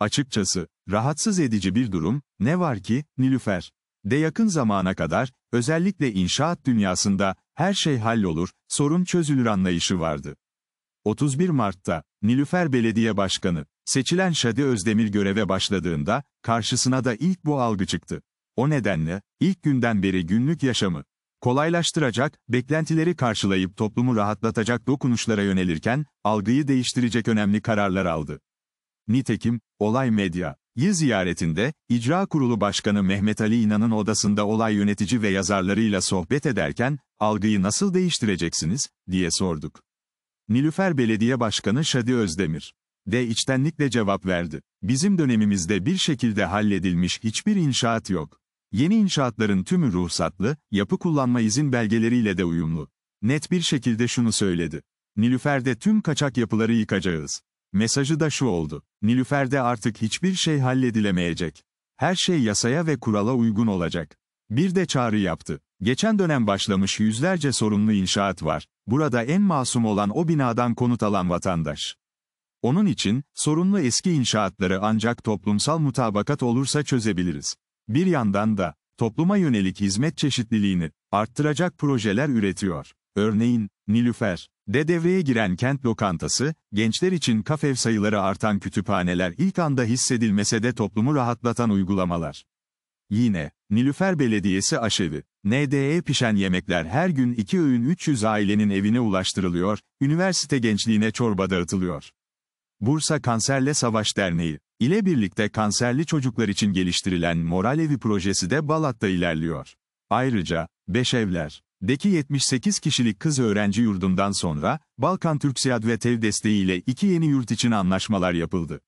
Açıkçası, rahatsız edici bir durum, ne var ki, Nilüfer. De yakın zamana kadar, özellikle inşaat dünyasında, her şey hallolur, sorun çözülür anlayışı vardı. 31 Mart'ta, Nilüfer Belediye Başkanı, seçilen Şadi Özdemir göreve başladığında, karşısına da ilk bu algı çıktı. O nedenle, ilk günden beri günlük yaşamı, kolaylaştıracak, beklentileri karşılayıp toplumu rahatlatacak dokunuşlara yönelirken, algıyı değiştirecek önemli kararlar aldı. Nitekim, olay medya. Yıl ziyaretinde, İcra Kurulu Başkanı Mehmet Ali İnan'ın odasında olay yönetici ve yazarlarıyla sohbet ederken, algıyı nasıl değiştireceksiniz, diye sorduk. Nilüfer Belediye Başkanı Şadi Özdemir de içtenlikle cevap verdi. Bizim dönemimizde bir şekilde halledilmiş hiçbir inşaat yok. Yeni inşaatların tümü ruhsatlı, yapı kullanma izin belgeleriyle de uyumlu. Net bir şekilde şunu söyledi. Nilüfer'de tüm kaçak yapıları yıkacağız. Mesajı da şu oldu. Nilüfer'de artık hiçbir şey halledilemeyecek. Her şey yasaya ve kurala uygun olacak. Bir de çağrı yaptı. Geçen dönem başlamış yüzlerce sorunlu inşaat var. Burada en masum olan o binadan konut alan vatandaş. Onun için, sorunlu eski inşaatları ancak toplumsal mutabakat olursa çözebiliriz. Bir yandan da, topluma yönelik hizmet çeşitliliğini arttıracak projeler üretiyor. Örneğin, Nilüfer, de devreye giren kent lokantası, gençler için kafev sayıları artan kütüphaneler ilk anda hissedilmese de toplumu rahatlatan uygulamalar. Yine, Nilüfer Belediyesi aşevi, NDE pişen yemekler her gün 2 öğün 300 ailenin evine ulaştırılıyor, üniversite gençliğine çorba dağıtılıyor. Bursa Kanserle Savaş Derneği ile birlikte kanserli çocuklar için geliştirilen Moral Evi projesi de Balat'ta ilerliyor. Ayrıca, Beş Evler Deki 78 kişilik kız öğrenci yurdundan sonra, Balkan TürkSİAD ve Tel desteğiyle iki yeni yurt için anlaşmalar yapıldı.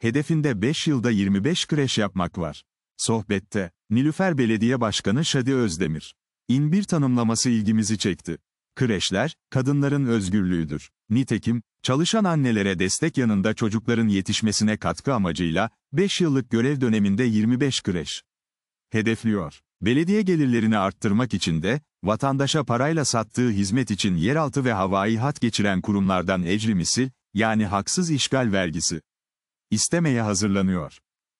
Hedefinde 5 yılda 25 kreş yapmak var. Sohbette, Nilüfer Belediye Başkanı Şadi Özdemir. İnbir tanımlaması ilgimizi çekti. Kreşler, kadınların özgürlüğüdür. Nitekim, çalışan annelere destek yanında çocukların yetişmesine katkı amacıyla, 5 yıllık görev döneminde 25 kreş hedefliyor. Belediye gelirlerini arttırmak için de, vatandaşa parayla sattığı hizmet için yeraltı ve havai hat geçiren kurumlardan ecrimisi, yani haksız işgal vergisi, istemeye hazırlanıyor.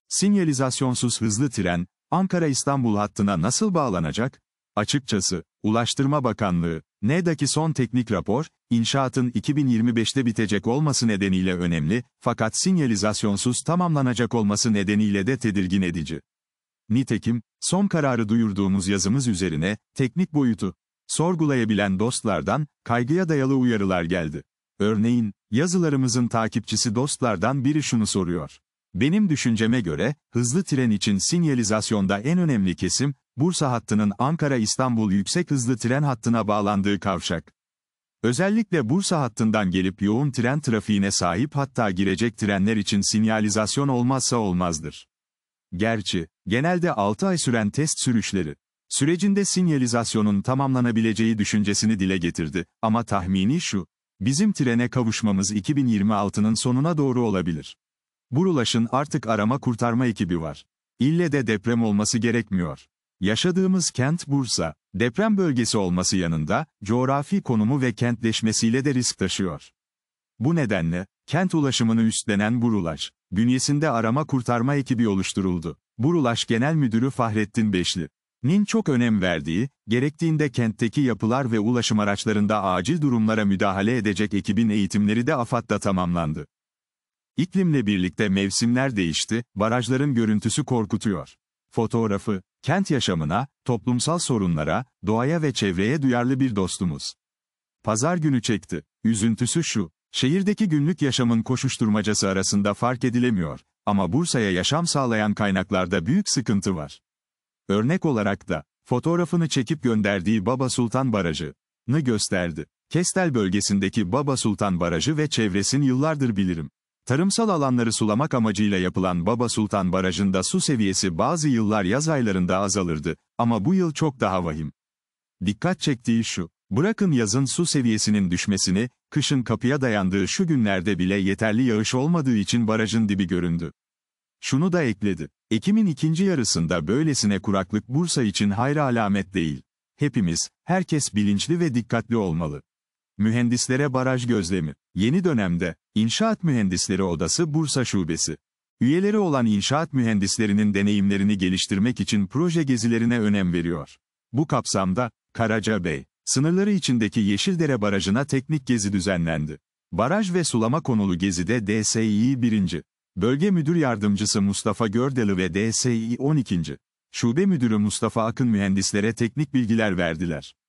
Sinyalizasyonsuz hızlı tren, Ankara-İstanbul hattına nasıl bağlanacak? Açıkçası, Ulaştırma Bakanlığı, NEDA'ki son teknik rapor, inşaatın 2025'te bitecek olması nedeniyle önemli, fakat sinyalizasyonsuz tamamlanacak olması nedeniyle de tedirgin edici. Nitekim, son kararı duyurduğumuz yazımız üzerine, teknik boyutu, sorgulayabilen dostlardan, kaygıya dayalı uyarılar geldi. Örneğin, yazılarımızın takipçisi dostlardan biri şunu soruyor. Benim düşünceme göre, hızlı tren için sinyalizasyonda en önemli kesim, Bursa hattının Ankara-İstanbul yüksek hızlı tren hattına bağlandığı kavşak. Özellikle Bursa hattından gelip yoğun tren trafiğine sahip hatta girecek trenler için sinyalizasyon olmazsa olmazdır. Gerçi, Genelde 6 ay süren test sürüşleri, sürecinde sinyalizasyonun tamamlanabileceği düşüncesini dile getirdi ama tahmini şu, bizim trene kavuşmamız 2026'nın sonuna doğru olabilir. Burulaş'ın artık arama kurtarma ekibi var. İlle de deprem olması gerekmiyor. Yaşadığımız kent Bursa, deprem bölgesi olması yanında, coğrafi konumu ve kentleşmesiyle de risk taşıyor. Bu nedenle, kent ulaşımını üstlenen Burulaş, bünyesinde arama kurtarma ekibi oluşturuldu. Burulaş Genel Müdürü Fahrettin Beşli, Nin çok önem verdiği, gerektiğinde kentteki yapılar ve ulaşım araçlarında acil durumlara müdahale edecek ekibin eğitimleri de AFAD'da tamamlandı. İklimle birlikte mevsimler değişti, barajların görüntüsü korkutuyor. Fotoğrafı, kent yaşamına, toplumsal sorunlara, doğaya ve çevreye duyarlı bir dostumuz. Pazar günü çekti. Üzüntüsü şu, şehirdeki günlük yaşamın koşuşturmacası arasında fark edilemiyor. Ama Bursa'ya yaşam sağlayan kaynaklarda büyük sıkıntı var. Örnek olarak da, fotoğrafını çekip gönderdiği Baba Sultan Barajı'nı gösterdi. Kestel bölgesindeki Baba Sultan Barajı ve çevresini yıllardır bilirim. Tarımsal alanları sulamak amacıyla yapılan Baba Sultan Barajı'nda su seviyesi bazı yıllar yaz aylarında azalırdı ama bu yıl çok daha vahim. Dikkat çektiği şu, Bırakın yazın su seviyesinin düşmesini, kışın kapıya dayandığı şu günlerde bile yeterli yağış olmadığı için barajın dibi göründü. Şunu da ekledi. Ekim'in ikinci yarısında böylesine kuraklık Bursa için hayra alamet değil. Hepimiz, herkes bilinçli ve dikkatli olmalı. Mühendislere baraj gözlemi. Yeni dönemde, İnşaat Mühendisleri Odası Bursa Şubesi. Üyeleri olan inşaat mühendislerinin deneyimlerini geliştirmek için proje gezilerine önem veriyor. Bu kapsamda, Karaca Bey, Sınırları içindeki Yeşildere Barajı'na teknik gezi düzenlendi. Baraj ve sulama konulu gezide DSİ 1. Bölge Müdür Yardımcısı Mustafa Gördeli ve DSİ 12. Şube Müdürü Mustafa Akın mühendislere teknik bilgiler verdiler.